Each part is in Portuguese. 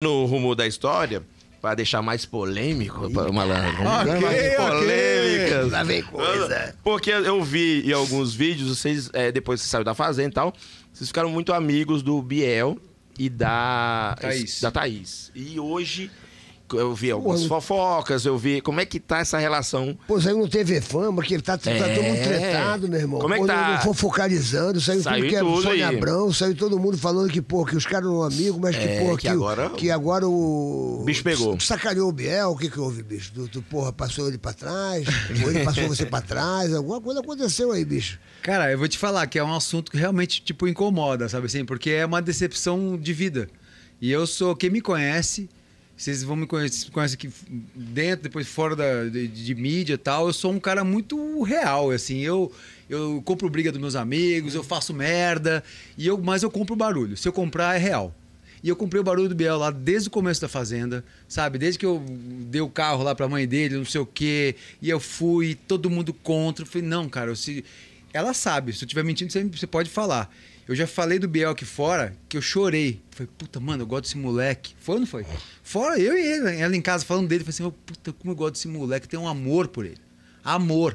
no rumo da história para deixar mais polêmico, malandro. Okay, polêmicas. Okay. Lá vem coisa. Ah, porque eu vi em alguns vídeos, vocês, é, depois que você saiu da fazenda e tal, vocês ficaram muito amigos do Biel e da Thaís. da Thaís. E hoje eu vi algumas fofocas, eu vi. Como é que tá essa relação? Pô, saiu no TV Fama, que ele tá, tá é... todo mundo é. tretado, meu irmão. Como é que tá? Fofocalizando, saiu, saiu tudo que era é Sônia Abrão, saiu todo mundo falando que, pô, que os caras não amigos, mas que, é, pô, que, que, agora... que agora o. O bicho pegou. Sacaneou o Biel, o que que houve, bicho? Tu, tu porra, passou ele pra trás, ou ele passou você pra trás, alguma coisa aconteceu aí, bicho. Cara, eu vou te falar que é um assunto que realmente, tipo, incomoda, sabe assim? Porque é uma decepção de vida. E eu sou, quem me conhece, vocês vão me conhecer, conhecem aqui dentro, depois fora da, de, de mídia e tal. Eu sou um cara muito real, assim. Eu, eu compro briga dos meus amigos, eu faço merda, e eu, mas eu compro barulho. Se eu comprar, é real. E eu comprei o barulho do Biel lá desde o começo da Fazenda, sabe? Desde que eu dei o carro lá pra mãe dele, não sei o quê. E eu fui, todo mundo contra. Eu falei, não, cara, eu se... ela sabe. Se eu estiver mentindo, você pode falar. Eu já falei do Biel aqui fora que eu chorei. Falei, puta, mano, eu gosto desse moleque. Foi ou não foi? Fora eu e ele, ela em casa falando dele. Falei assim, oh, puta, como eu gosto desse moleque. Tem um amor por ele. Amor.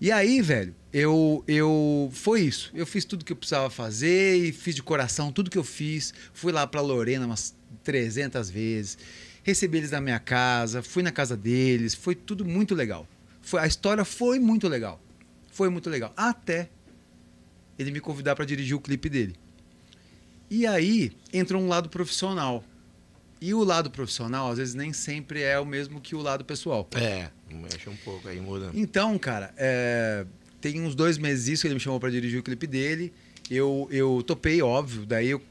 E aí, velho, eu, eu. Foi isso. Eu fiz tudo que eu precisava fazer e fiz de coração tudo que eu fiz. Fui lá pra Lorena umas 300 vezes. Recebi eles na minha casa, fui na casa deles. Foi tudo muito legal. Foi, a história foi muito legal. Foi muito legal. Até ele me convidar para dirigir o clipe dele. E aí entrou um lado profissional. E o lado profissional, às vezes, nem sempre é o mesmo que o lado pessoal. É, mexe um pouco aí, muda. Então, cara, é... tem uns dois meses isso, ele me chamou para dirigir o clipe dele eu, eu topei, óbvio. Daí, eu,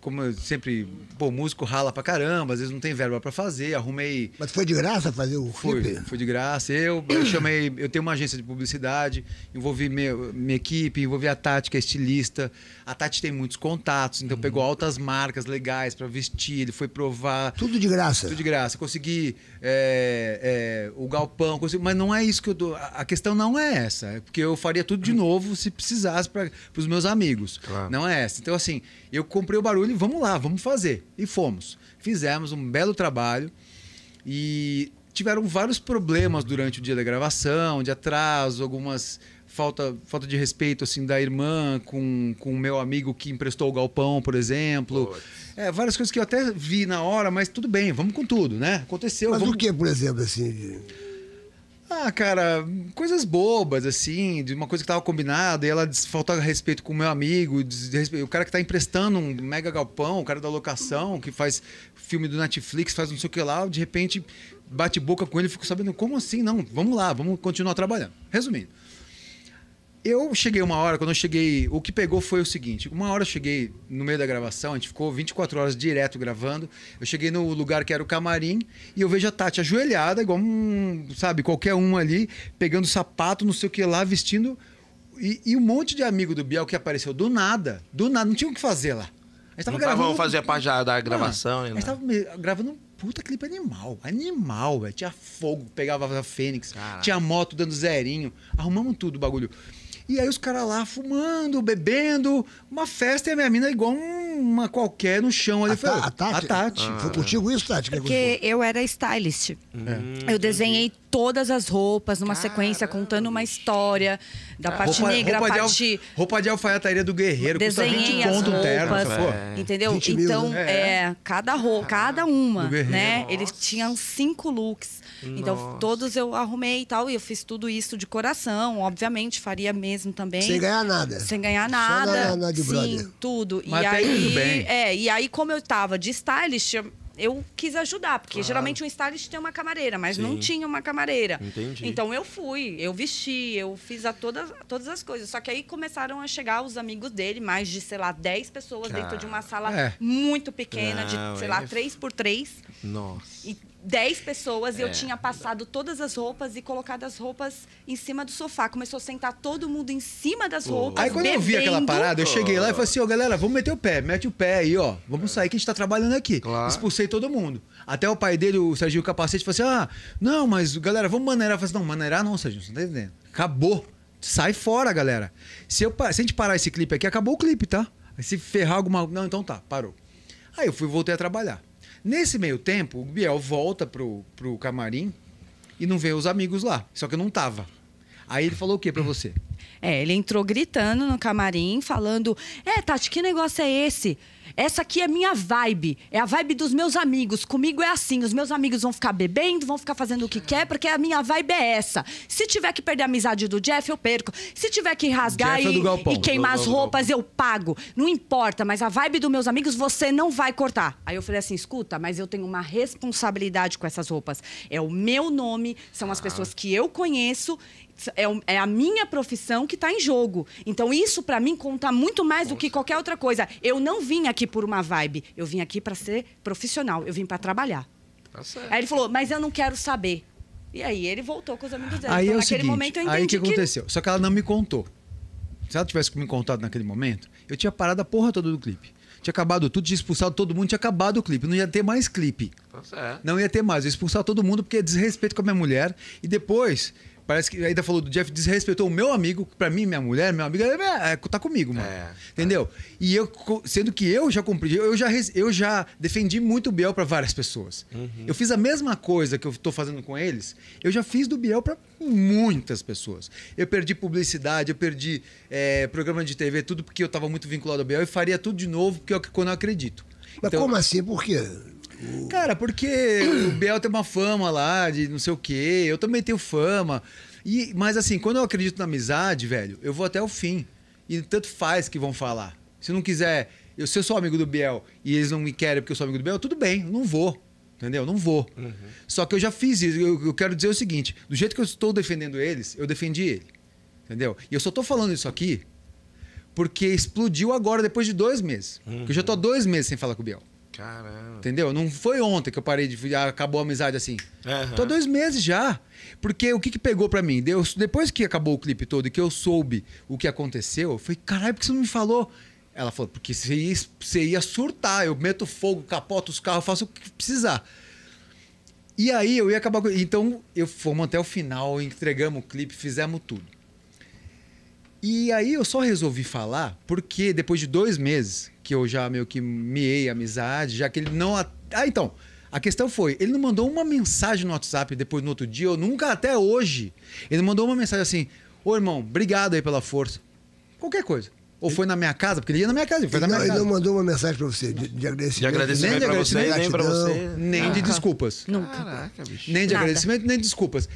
como eu sempre, pô, músico rala pra caramba, às vezes não tem verba pra fazer, arrumei. Mas foi de graça fazer o foi, Foi de graça. Eu, eu chamei, eu tenho uma agência de publicidade, envolvi meu, minha equipe, envolvi a Tati, que é estilista. A Tati tem muitos contatos, então uhum. pegou altas marcas legais pra vestir, ele foi provar. Tudo de graça. Tudo de graça. Consegui é, é, o galpão, consegui, mas não é isso que eu dou. A, a questão não é essa, é porque eu faria tudo de uhum. novo se precisasse para os meus amigos amigos. Claro. Não é essa. Então, assim, eu comprei o barulho e vamos lá, vamos fazer. E fomos. Fizemos um belo trabalho e tiveram vários problemas durante o dia da gravação, de atraso, algumas falta, falta de respeito assim da irmã com, com o meu amigo que emprestou o galpão, por exemplo. Poxa. É, várias coisas que eu até vi na hora, mas tudo bem, vamos com tudo, né? Aconteceu. Mas vamos... o que, por exemplo, assim? Ah, cara, coisas bobas, assim, de uma coisa que tava combinada e ela faltava respeito com o meu amigo, o cara que tá emprestando um mega galpão, o cara da locação, que faz filme do Netflix, faz não sei o que lá, de repente bate boca com ele e fico sabendo, como assim? Não, vamos lá, vamos continuar trabalhando. Resumindo, eu cheguei uma hora, quando eu cheguei, o que pegou foi o seguinte: uma hora eu cheguei no meio da gravação, a gente ficou 24 horas direto gravando. Eu cheguei no lugar que era o camarim e eu vejo a Tati ajoelhada, igual um, sabe, qualquer um ali, pegando sapato, não sei o que lá, vestindo. E, e um monte de amigo do Biel que apareceu do nada, do nada, não tinha o que fazer lá. A gente tava não gravando. Vamos fazer a parte da ah, gravação. Mano, a gente tava gravando um puta clipe animal. Animal, velho. Tinha fogo, pegava a Fênix, Caraca. tinha moto dando zerinho. Arrumamos tudo o bagulho. E aí os caras lá fumando, bebendo, uma festa e a minha mina igual uma qualquer no chão. Ali. A, falei, a Tati? A Tati. Ah. Foi contigo isso, Tati? Porque eu era stylist. É. Eu desenhei todas as roupas numa Caramba. sequência, contando uma história da é. parte roupa, negra, roupa a parte... De roupa de alfaiataria do guerreiro, Desenhei custa 20 conto terno, é. é. Entendeu? Então, né? é. cada roupa, cada uma, né? Eles tinham cinco looks. Então, Nossa. todos eu arrumei e tal. E eu fiz tudo isso de coração, obviamente, faria mesmo também. Sem ganhar nada. Sem ganhar nada. Só na, na de Sim, brother. tudo. Mas e tá aí, bem. É, e aí, como eu tava de stylist, eu quis ajudar, porque claro. geralmente um stylist tem uma camareira, mas Sim. não tinha uma camareira. Entendi. Então eu fui, eu vesti, eu fiz a todas, todas as coisas. Só que aí começaram a chegar os amigos dele, mais de, sei lá, 10 pessoas dentro de uma sala é. muito pequena, não, de, sei é... lá, 3 por 3 Nossa. E 10 pessoas e é. eu tinha passado todas as roupas e colocado as roupas em cima do sofá. Começou a sentar todo mundo em cima das roupas. Aí quando bebendo. eu vi aquela parada, eu cheguei lá e falei assim: ó oh, galera, vamos meter o pé, mete o pé aí, ó. Vamos é. sair que a gente tá trabalhando aqui. Claro. Expulsei todo mundo. Até o pai dele, o Serginho Capacete, falou assim: ah, não, mas galera, vamos maneirar. Eu falei assim: não, maneirar não, Serginho, você não tá entendendo. Acabou. Sai fora, galera. Se, eu, se a gente parar esse clipe aqui, acabou o clipe, tá? Se ferrar alguma. Não, então tá, parou. Aí eu fui voltei a trabalhar. Nesse meio tempo, o Biel volta pro, pro camarim e não vê os amigos lá. Só que eu não tava. Aí ele falou o que para você? É, ele entrou gritando no camarim, falando: É, Tati, que negócio é esse? Essa aqui é minha vibe, é a vibe dos meus amigos. Comigo é assim, os meus amigos vão ficar bebendo, vão ficar fazendo o que quer, porque a minha vibe é essa. Se tiver que perder a amizade do Jeff, eu perco. Se tiver que rasgar é e, é galpão, e, queimar é as roupas, eu pago. Não importa, mas a vibe dos meus amigos você não vai cortar. Aí eu falei assim: escuta, mas eu tenho uma responsabilidade com essas roupas. É o meu nome, são as ah. pessoas que eu conheço é, é a minha profissão que está em jogo. Então, isso para mim conta muito mais Nossa. do que qualquer outra coisa. Eu não vim aqui aqui por uma vibe, eu vim aqui para ser profissional, eu vim para trabalhar. Tá aí ele falou, mas eu não quero saber. E aí ele voltou com os amigos dele. Aí então, é o naquele seguinte, momento eu entendi. Aí o que aconteceu? Que... Só que ela não me contou. Se ela tivesse me contado naquele momento, eu tinha parado a porra toda do clipe. Tinha acabado tudo, tinha expulsado todo mundo, tinha acabado o clipe. Não ia ter mais clipe. Tá não ia ter mais. Eu expulsar todo mundo porque é desrespeito com a minha mulher. E depois, Parece que ainda falou do Jeff, desrespeitou o meu amigo, pra mim, minha mulher, meu amigo, é, é, é tá comigo, mano. É, tá. Entendeu? É. E eu, sendo que eu já comprei, eu já, eu já defendi muito o Biel para várias pessoas. Uhum. Eu fiz a mesma coisa que eu tô fazendo com eles, eu já fiz do Biel para muitas pessoas. Eu perdi publicidade, eu perdi é, programa de TV, tudo porque eu tava muito vinculado ao Biel e faria tudo de novo, porque é o que eu não acredito. Mas então, como assim? Por quê? Cara, porque o Biel tem uma fama lá de não sei o quê, eu também tenho fama. E, mas assim, quando eu acredito na amizade, velho, eu vou até o fim. E tanto faz que vão falar. Se não quiser, eu, se eu sou amigo do Biel e eles não me querem porque eu sou amigo do Biel, tudo bem, não vou. Entendeu? Não vou. Uhum. Só que eu já fiz isso. Eu, eu quero dizer o seguinte: do jeito que eu estou defendendo eles, eu defendi ele. Entendeu? E eu só estou falando isso aqui porque explodiu agora, depois de dois meses. Uhum. eu já tô há dois meses sem falar com o Biel. Caramba. Entendeu? Não foi ontem que eu parei de. Ah, acabou a amizade assim. Uhum. Tô há dois meses já. Porque o que, que pegou para mim? Deus, depois que acabou o clipe todo e que eu soube o que aconteceu, eu falei, caralho, por que você não me falou? Ela falou, porque você ia, você ia surtar, eu meto fogo, capoto os carros, faço o que precisar. E aí eu ia acabar com. Então, eu fomos até o final, entregamos o clipe, fizemos tudo. E aí eu só resolvi falar porque depois de dois meses que eu já meio que miei a amizade, já que ele não. Ah, então. A questão foi, ele não mandou uma mensagem no WhatsApp depois no outro dia, eu nunca até hoje. Ele mandou uma mensagem assim: Ô irmão, obrigado aí pela força. Qualquer coisa. Ou foi na minha casa, porque ele ia na minha casa, ele foi ele na minha não, casa. Ele não mandou uma mensagem pra você de, de agradecimento. De agradecimento nem de agradecimento, nem pra você. Nem ah, de desculpas. Nunca. Caraca, bicho. Nem de Nada. agradecimento, nem de desculpas.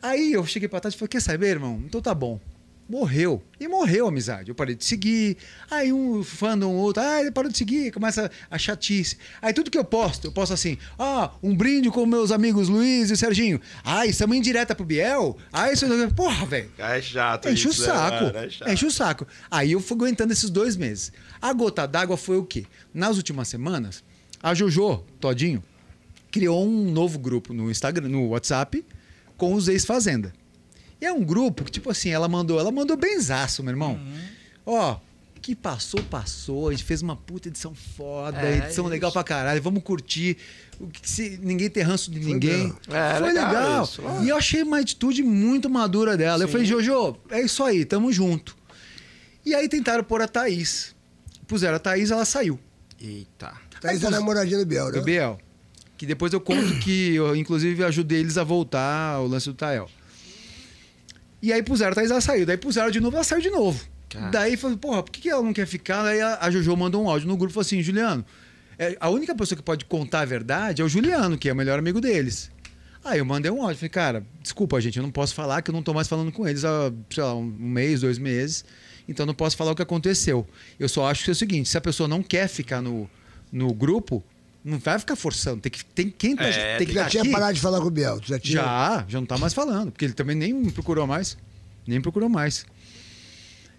Aí eu cheguei pra Tati e falei, quer saber, irmão? Então tá bom morreu. E morreu a amizade. Eu parei de seguir. Aí um fã um outro, ah, ele parou de seguir, começa a chatice. Aí tudo que eu posto, eu posto assim, ah, um brinde com meus amigos Luiz e Serginho. Ah, estamos em é uma indireta pro Biel? Ah, isso é... Porra, velho. É chato Enche isso, o né? saco. É, é Enche o saco. Aí eu fui aguentando esses dois meses. A gota d'água foi o quê? Nas últimas semanas, a Jojo, Todinho, criou um novo grupo no Instagram, no WhatsApp, com os ex-fazenda. E é um grupo que, tipo assim, ela mandou, ela mandou benzaço, meu irmão. Uhum. Ó, que passou, passou. A gente fez uma puta edição foda, é, edição isso. legal pra caralho. Vamos curtir. O que se ninguém ter ranço de ninguém. Foi legal. É, Foi legal. legal. Isso, e eu achei uma atitude muito madura dela. Sim. Eu falei, Jojo, é isso aí, tamo junto. E aí tentaram pôr a Thaís. Puseram a Thaís, ela saiu. Eita. Thaís é a namoradinha do Biel, né? Do Biel. Que depois eu conto que eu, inclusive, ajudei eles a voltar ao lance do Tael. E aí puseram, Thaís, ela saiu. Daí puseram de novo, ela saiu de novo. Cara. Daí falou, porra, por que, ela não quer ficar? Aí a, Jojo mandou um áudio no grupo e falou assim: Juliano, é, a única pessoa que pode contar a verdade é o Juliano, que é o melhor amigo deles. Aí eu mandei um áudio, falei, cara, desculpa, gente, eu não posso falar, que eu não tô mais falando com eles há, sei lá, um mês, dois meses, então não posso falar o que aconteceu. Eu só acho que é o seguinte: se a pessoa não quer ficar no, no grupo, não vai ficar forçando. Tem que. Tem quem tá, é, tem que já tinha aqui. parado de falar com o Biel. Já, tinha... já, já não tá mais falando. Porque ele também nem procurou mais. Nem procurou mais.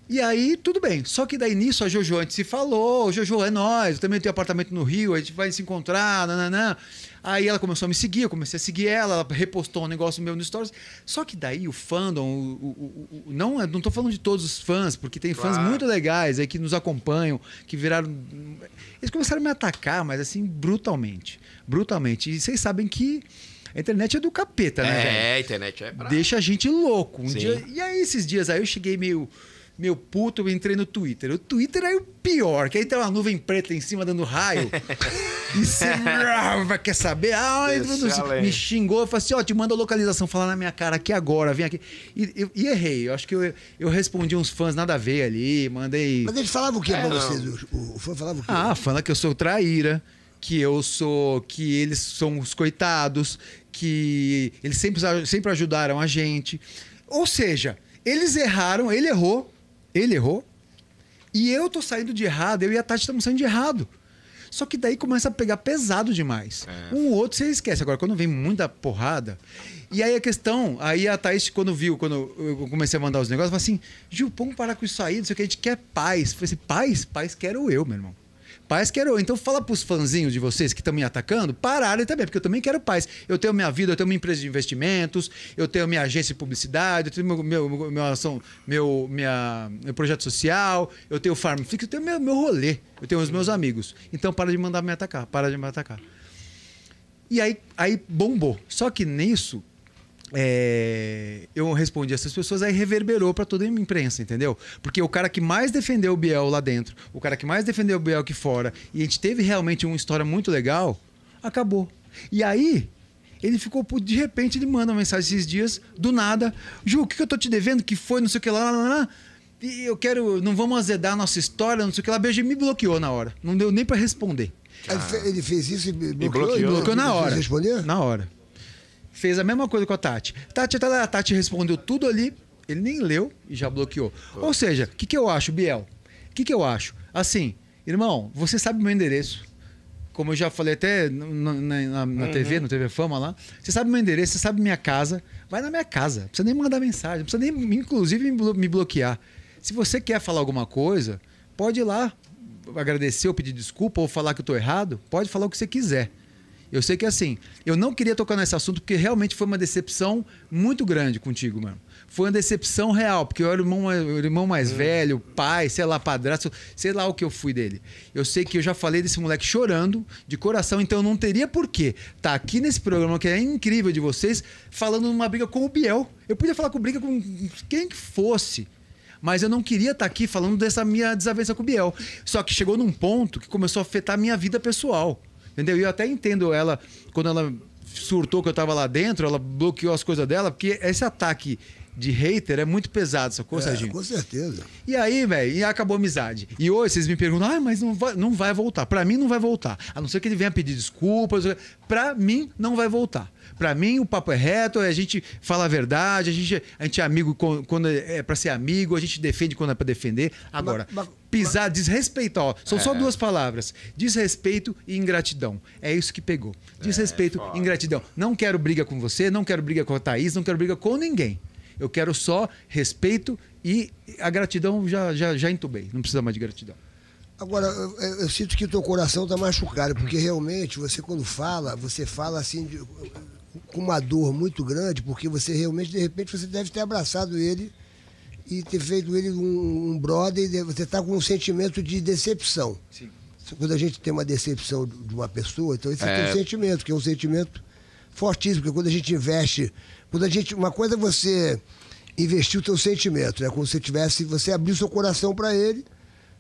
E aí, tudo bem. Só que daí nisso a Jojo antes se falou: Jojo, é nós, eu também tenho apartamento no Rio, a gente vai se encontrar, nananã. Aí ela começou a me seguir, eu comecei a seguir ela, ela repostou um negócio meu no Stories. Só que daí o fandom, o, o, o, não, é, não tô falando de todos os fãs, porque tem claro. fãs muito legais aí que nos acompanham, que viraram. Eles começaram a me atacar, mas assim, brutalmente. Brutalmente. E vocês sabem que. A internet é do capeta, né? É, a internet é brava. Deixa a gente louco. Um dia... E aí, esses dias aí, eu cheguei meio meu puto, eu entrei no Twitter. O Twitter é o pior, que aí tem uma nuvem preta em cima dando raio. e você ah, quer saber? Ah, me xingou, eu falei assim, ó, te manda a localização, fala na minha cara aqui agora, vem aqui. E, eu, e errei, eu acho que eu, eu respondi uns fãs nada a ver ali, mandei... Mas eles falavam o que é, pra vocês? O, o fã falava o quê? Ah, fala que eu sou traíra, que eu sou... que eles são os coitados, que eles sempre, sempre ajudaram a gente. Ou seja, eles erraram, ele errou, ele errou. E eu tô saindo de errado, eu e a Tati estamos saindo de errado. Só que daí começa a pegar pesado demais. É. Um outro você esquece. Agora, quando vem muita porrada. E aí a questão, aí a Thaís, quando viu, quando eu comecei a mandar os negócios, falou assim: Gil, vamos parar com isso aí, não sei o que, a gente quer paz. Eu falei assim: paz? Paz quero eu, meu irmão. Paz quero eu. Então fala pros fãzinhos de vocês que estão me atacando, pararem também, porque eu também quero paz. Eu tenho minha vida, eu tenho minha empresa de investimentos, eu tenho minha agência de publicidade, eu tenho meu, meu, meu, ação, meu, minha, meu projeto social, eu tenho o Farmflix, eu tenho meu, meu rolê, eu tenho os meus amigos. Então para de mandar me atacar, para de me atacar. E aí, aí bombou. Só que nisso, é, eu respondi essas pessoas, aí reverberou para toda a imprensa, entendeu? Porque o cara que mais defendeu o Biel lá dentro, o cara que mais defendeu o Biel aqui fora, e a gente teve realmente uma história muito legal, acabou. E aí, ele ficou, de repente, ele manda uma mensagem esses dias, do nada: Ju, o que, eu tô te devendo? Que foi, não sei o que lá, lá, lá, lá. E eu quero, não vamos azedar a nossa história, não sei o que lá. Beijo, me bloqueou na hora, não deu nem para responder. Ah. Ele fez isso e bloqueou? E bloqueou, e bloqueou na hora. Responder? Na hora fez a mesma coisa com a Tati. Tati, a Tati respondeu tudo ali, ele nem leu e já bloqueou. Ou seja, o que, que eu acho, Biel? O que, que eu acho? Assim, irmão, você sabe o meu endereço. Como eu já falei até na, na, na uhum. TV, no TV Fama lá. Você sabe meu endereço, você sabe minha casa. Vai na minha casa. Não precisa nem mandar mensagem. Não precisa nem, inclusive, me bloquear. Se você quer falar alguma coisa, pode ir lá agradecer ou pedir desculpa ou falar que eu tô errado. Pode falar o que você quiser. Eu sei que é assim, eu não queria tocar nesse assunto porque realmente foi uma decepção muito grande contigo, mano. Foi uma decepção real, porque eu era o irmão, o irmão mais hum. velho, pai, sei lá, padrasto, sei lá o que eu fui dele. Eu sei que eu já falei desse moleque chorando de coração, então eu não teria porquê estar tá aqui nesse programa que é incrível de vocês, falando numa briga com o Biel. Eu podia falar com briga com quem que fosse mas eu não queria estar tá aqui falando dessa minha desavença com o Biel. Só que chegou num ponto que começou a afetar a minha vida pessoal. Entendeu? E eu até entendo ela, quando ela surtou que eu tava lá dentro, ela bloqueou as coisas dela, porque esse ataque de hater é muito pesado, sacou, é, Serginho? Com certeza. E aí, velho, e acabou a amizade. E hoje vocês me perguntam, ah, mas não vai, não vai voltar. Pra mim não vai voltar. A não ser que ele venha pedir desculpas. Pra mim não vai voltar. Para mim, o papo é reto, a gente fala a verdade, a gente, a gente é amigo quando é para ser amigo, a gente defende quando é para defender. Agora, pisar, desrespeitar, ó, são é. só duas palavras: desrespeito e ingratidão. É isso que pegou. É, desrespeito e é, ingratidão. Não quero briga com você, não quero briga com a Thaís, não quero briga com ninguém. Eu quero só respeito e a gratidão já, já, já entubei. Não precisa mais de gratidão. Agora, eu, eu sinto que o teu coração está machucado, porque realmente você, quando fala, você fala assim, de, com uma dor muito grande, porque você realmente, de repente, você deve ter abraçado ele e ter feito ele um, um brother e você está com um sentimento de decepção. Sim. Quando a gente tem uma decepção de uma pessoa, então esse é, é. um sentimento, que é um sentimento fortíssimo, porque quando a gente investe, quando a gente, uma coisa é você investir o seu sentimento, é né? como se tivesse, você abriu seu coração para ele,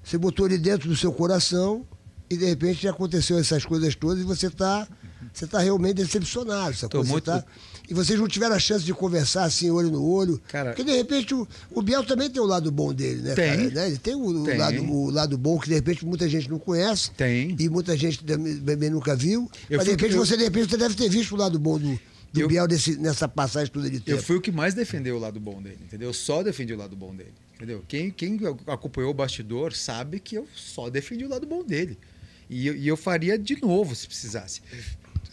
você botou ele dentro do seu coração e de repente aconteceu essas coisas todas e você está você está realmente decepcionado. Sacou? Tô muito... Tá... E vocês não tiveram a chance de conversar assim, olho no olho. Cara... Porque de repente o, o Biel também tem o lado bom dele, né? Tem. Cara, né? Ele tem, o, tem. Lado, o lado bom que de repente muita gente não conhece. Tem. E muita gente também nunca viu. Eu mas de repente você de repente você deve ter visto o lado bom do, do eu... Biel desse, nessa passagem toda de tempo. Eu fui o que mais defendeu o lado bom dele, entendeu? Eu só defendi o lado bom dele. Entendeu? Quem, quem acompanhou o bastidor sabe que eu só defendi o lado bom dele. E e eu faria de novo se precisasse.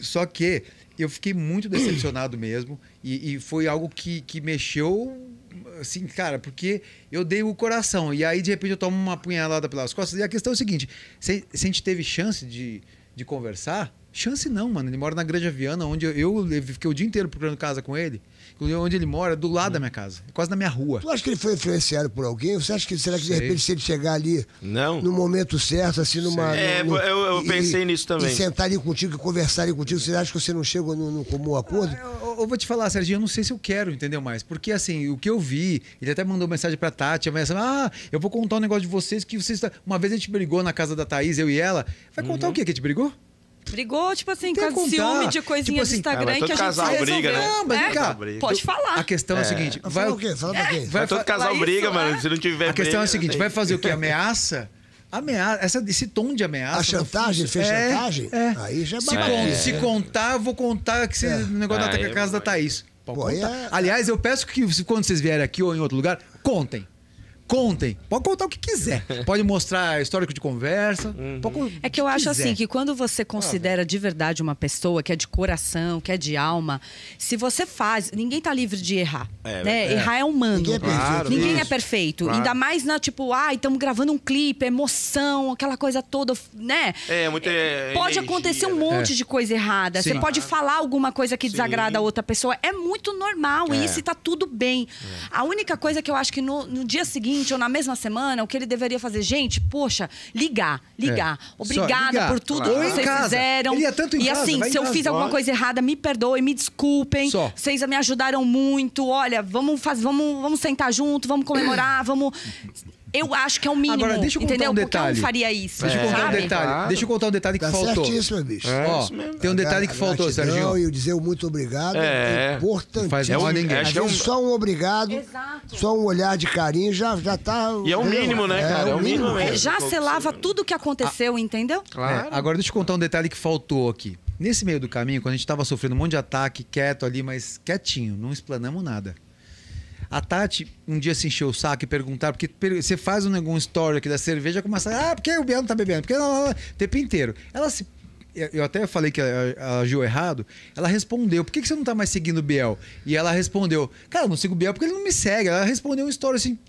Só que eu fiquei muito decepcionado mesmo. E, e, foi algo que, que mexeu, assim, cara, porque eu dei o coração. E aí, de repente, eu tomo uma punhalada pelas costas. E a questão é o seguinte: se, se a gente teve chance de, de conversar, Chance não, mano. Ele mora na Granja Viana, onde eu, eu fiquei o dia inteiro procurando casa com ele. Onde ele mora, é do lado hum. da minha casa, é quase na minha rua. Tu acha que ele foi influenciado por alguém? Você acha que será que de repente se ele chegar ali não. no momento certo, assim, numa. É, no, eu, eu e, pensei nisso também. E sentar ali contigo e conversar ali contigo, você acha que você não chegou no num comum acordo? Ah, eu, eu, vou te falar, Serginho, eu não sei se eu quero, entendeu mais? Porque assim, o que eu vi, ele até mandou mensagem pra Tati, mas assim, ah, eu vou contar um negócio de vocês que vocês. Tá- Uma vez a gente brigou na casa da Thaís, eu e ela. Vai contar uhum. o quê? Que a gente brigou? Brigou, tipo assim, com contar. ciúme de coisinha tipo assim, do Instagram que a gente casal briga, né? Não, mas é? cá, Pode falar. A questão é, a é. seguinte... Vai, o quê? Fala o quê? Vai, todo casal briga, isso, mano, se não tiver A questão é a seguinte, né? vai fazer o quê? Ameaça? ameaça, essa, esse tom de ameaça. A chantagem, fez é, chantagem? É. Aí já é se, con é. se contar, vou contar que o é. negócio da é casa da é Thaís. Pô, Aliás, eu peço que quando vocês vierem aqui ou em outro lugar, contem contem. Pode contar o que quiser. Pode mostrar histórico de conversa. Uhum. Pode... é que eu acho quiser. assim que quando você considera de verdade uma pessoa que é de coração, que é de alma, se você faz, ninguém tá livre de errar. É, né? é. Errar é humano. Ninguém é perfeito. Claro, ninguém é perfeito. Claro. Ainda mais na tipo, ai, ah, estamos gravando um clipe, emoção, aquela coisa toda, né? É, muita é, Pode energia, acontecer né? um monte é. de coisa errada. Sim. Você pode falar alguma coisa que Sim. desagrada a outra pessoa. É muito normal é. isso e tá tudo bem. A única coisa que eu acho que no, no dia seguinte seguinte ou na mesma semana, o que ele deveria fazer? Gente, poxa, ligar, é. ligar. É. Obrigada ligar, por tudo claro. que vocês fizeram. Ele tanto em e casa, assim, se eu fiz alguma coisa errada, me perdoem, me desculpem. Só. Vocês me ajudaram muito. Olha, vamos fazer, vamos, vamos sentar junto, vamos comemorar, vamos eu acho que é o mínimo. Agora, deixa eu contar entendeu? um detalhe. eu não faria isso. Deixa eu contar sabe? um detalhe. Claro. Deixa eu contar um detalhe que tá faltou. Certíssimo, é bicho. É. Ó, tem um detalhe que faltou, Sérgio. E dizer o muito obrigado é, é importante. Faz mal a é ninguém. É, é um... Só um obrigado, Exato. só um olhar de carinho já, já tá. E é o um mínimo, né, cara? É, o mínimo. mínimo. Mesmo. já selava tudo o que aconteceu, ah, entendeu? Claro. Agora, deixa eu contar um detalhe que faltou aqui. Nesse meio do caminho, quando a gente estava sofrendo um monte de ataque, quieto ali, mas quietinho, não explanamos nada. A Tati um dia se encheu o saco e perguntar, porque você faz um, um story aqui da cerveja, começa, ah, porque o Biano tá bebendo? Porque não, o tempo inteiro. Ela se eu até falei que ela agiu errado. Ela respondeu: Por que você não tá mais seguindo o Biel? E ela respondeu: Cara, eu não sigo o Biel porque ele não me segue. Ela respondeu um story assim.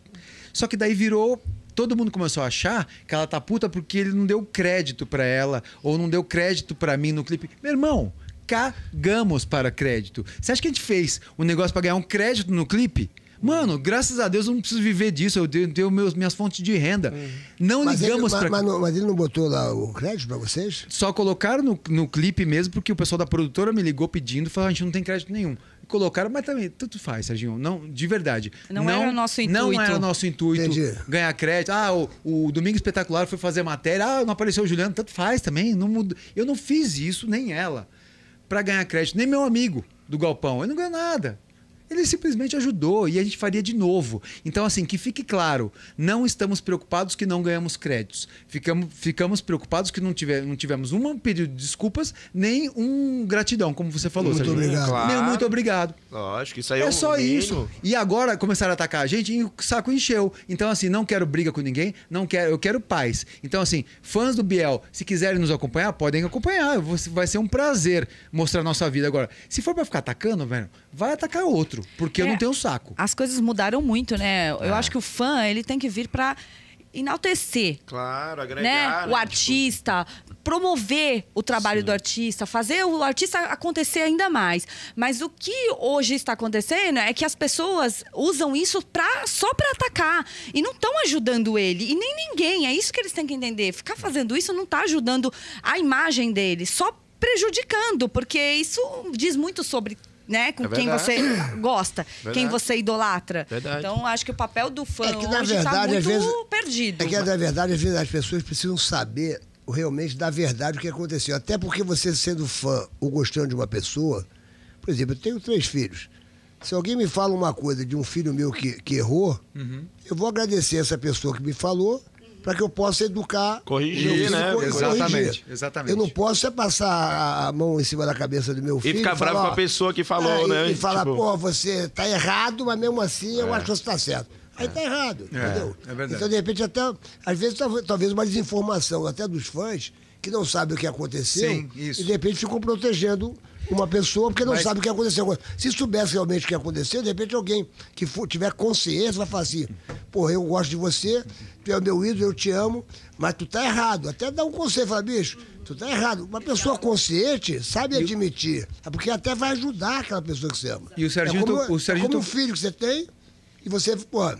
Só que daí virou. Todo mundo começou a achar que ela tá puta porque ele não deu crédito para ela ou não deu crédito para mim no clipe. Meu irmão, cagamos para crédito. Você acha que a gente fez um negócio para ganhar um crédito no clipe? Mano, graças a Deus eu não preciso viver disso, eu tenho meus, minhas fontes de renda. Uhum. Não mas ligamos para. Mas, mas, ele não botou lá o crédito para vocês? Só colocaram no, no clipe mesmo, porque o pessoal da produtora me ligou pedindo, falou: ah, a gente não tem crédito nenhum colocaram, mas também tanto faz, Serginho. Não, de verdade. Não, não era o nosso intuito. Não era o nosso intuito Entendi. ganhar crédito. Ah, o, o Domingo Espetacular foi fazer matéria. Ah, não apareceu o Juliano, tanto faz também. Não mudou. Eu não fiz isso, nem ela, para ganhar crédito, nem meu amigo do Galpão. Eu não ganho nada. Ele simplesmente ajudou e a gente faria de novo. Então, assim, que fique claro, não estamos preocupados que não ganhamos créditos. Ficamos, ficamos preocupados que não, tiver, não tivemos um período de desculpas, nem um gratidão, como você falou. Muito obrigado. Claro. Nem muito obrigado. Lógico, isso aí é, é um só mínimo. isso. E agora começaram a atacar a gente e o saco encheu. Então, assim, não quero briga com ninguém, não quero, eu quero paz. Então, assim, fãs do Biel, se quiserem nos acompanhar, podem acompanhar. Vai ser um prazer mostrar nossa vida agora. Se for para ficar atacando, velho, vai atacar outro outro, porque é, eu não tenho saco. As coisas mudaram muito, né? Eu é. acho que o fã, ele tem que vir para enaltecer. Claro, né? agregar. Né? O né? artista, tipo... promover o trabalho Sim. do artista, fazer o artista acontecer ainda mais. Mas o que hoje está acontecendo é que as pessoas usam isso pra, só para atacar e não estão ajudando ele e nem ninguém. É isso que eles têm que entender. Ficar fazendo isso não está ajudando a imagem dele, só prejudicando, porque isso diz muito sobre né, é com é quem você gosta, verdade. quem você idolatra. Verdade. Então, acho que o papel do fã é que, na hoje está muito vezes, perdido. É que, na verdade, às vezes as pessoas precisam saber realmente da verdade o que aconteceu. Até porque você sendo fã ou gostando de uma pessoa, por exemplo, eu tenho três filhos. Se alguém me fala uma coisa de um filho meu que, que errou, uhum. eu vou agradecer essa pessoa que me falou para que eu possa educar. Corrigir, né? Corrigir. Exatamente, exatamente. Eu não posso é passar a mão em cima da cabeça do meu filho. E ficar falar, bravo com a pessoa que falou, é, né? E, e falar, tipo... pô, você tá errado, mas mesmo assim eu é. acho que você tá certo. Aí tá é. tá errado, é, entendeu? É verdade. Então, de repente, até, às vezes, talvez uma desinformação até dos fãs que não sabem o que aconteceu Sim, isso. e de repente ficam protegendo uma pessoa porque não Mas... sabe o que aconteceu. Se soubesse realmente o que aconteceu, de repente alguém que for, tiver consciência vai falar assim: porra, eu gosto de você, tu é o meu ídolo, eu te amo, mas tu tá errado. Até dá um conselho, fala, bicho, tu tá errado. Uma pessoa consciente sabe admitir, é porque até vai ajudar aquela pessoa que você ama. E o é Serginho, é como, o é como um filho que você tem e você, porra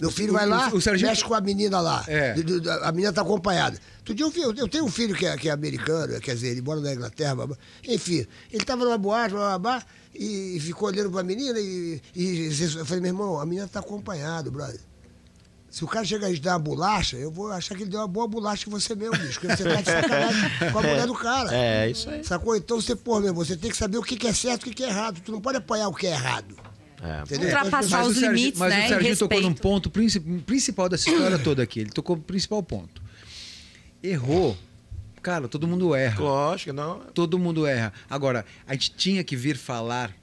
meu filho vai lá, o, o Serginho... mexe com a menina lá. É. A menina tá acompanhada. Outro dia eu, vi, eu tenho um filho que é, que é americano, quer dizer, ele mora na Inglaterra, babá. enfim. Ele tava numa boate, babá, e ficou olhando pra menina e, e eu falei, meu irmão, a menina tá acompanhada, brother. Se o cara chegar a dar uma bolacha, eu vou achar que ele deu uma boa bolacha em você mesmo, bicho. Porque você tá de sacanagem com a é. mulher do cara. É, isso aí. Sacou? Então você, pô, meu irmão, você tem que saber o que é certo e o que é errado. Tu não pode apanhar o que é errado. É. Ultrapassar os limites, mas né? Mas o Serginho tocou num ponto principal dessa história toda aqui. Ele tocou o principal ponto. Errou. Cara, todo mundo erra. Lógico, não. Todo mundo erra. Agora, a gente tinha que vir falar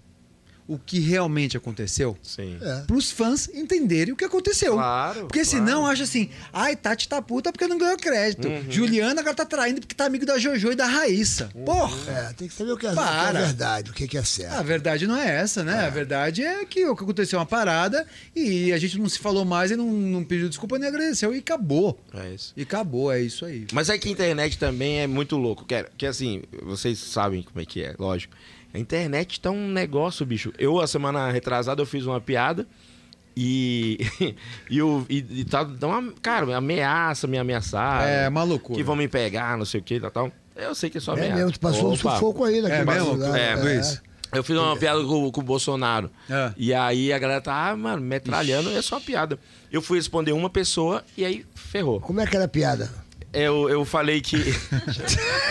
o que realmente aconteceu. Sim. É. fãs entenderem o que aconteceu. Claro. Porque claro. senão acha assim, ai, Tati tá puta porque não ganhou crédito. Uhum. Juliana agora tá traindo porque tá amigo da Jojo e da Raíssa. Uhum. Porra. É, tem que saber o que é, é verdade, o é que é certo. A verdade não é essa, né? É. A verdade é que o que aconteceu é uma parada e a gente não se falou mais e não, não pediu desculpa nem agradeceu e acabou. É isso. E acabou, é isso aí. Mas é que a internet também é muito louco. Que, é, que assim, vocês sabem como é que é, lógico. A internet tá um negócio, bicho. Eu, a semana retrasada, eu fiz uma piada e. e, o, e, e tá. tá uma, cara, ameaça, me ameaçar. É, maluco. Que vão me pegar, não sei o que, tal, tal. Eu sei que é só é ameaça. É mesmo, tu passou Opa. um sufoco aí naquele é mesmo, É, é, né? Luiz. Eu fiz uma é. piada com, com o Bolsonaro. É. E aí a galera tá, ah, mano, metralhando, Ixi. é só piada. Eu fui responder uma pessoa e aí ferrou. Como é que era a piada? eu, eu falei que.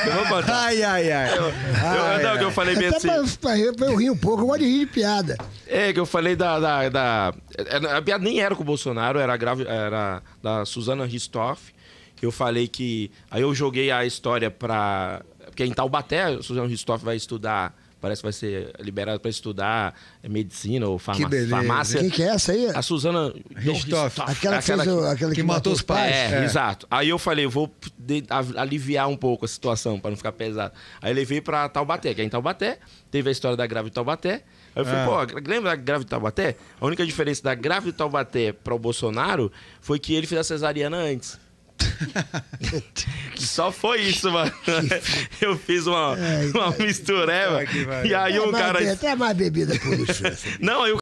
eu vou botar. Ai, ai, ai. Eu, ai, eu, ai, não, ai. eu falei meio assim. Pra, eu, eu ri um pouco, eu gosto de rir de piada. É, que eu falei da. da, da é, a piada nem era com o Bolsonaro, era, grave, era da Suzana Ristoff. Eu falei que. Aí eu joguei a história pra. Porque em Taubaté, a Suzana Ristoff vai estudar parece que vai ser liberado para estudar medicina ou farmácia. que beleza. farmácia. Quem que é essa aí? A Suzana Ristoff. Aquela, aquela, aquela, que, que matou, matou os pais. É, é, exato. Aí eu falei, vou de, aliviar um pouco a situação para não ficar pesado. Aí levei para Taubaté, que é em Taubaté. Teve a história da grave de Taubaté. Aí eu falei, ah. pô, lembra da grávida de Taubaté? A única diferença da grávida de Taubaté para o Bolsonaro foi que ele fez a cesariana antes. Só foi isso, mano. Eu fiz uma, uma mistureba. e aí um cara. Até mais bebida por isso. Assim. Não, aí o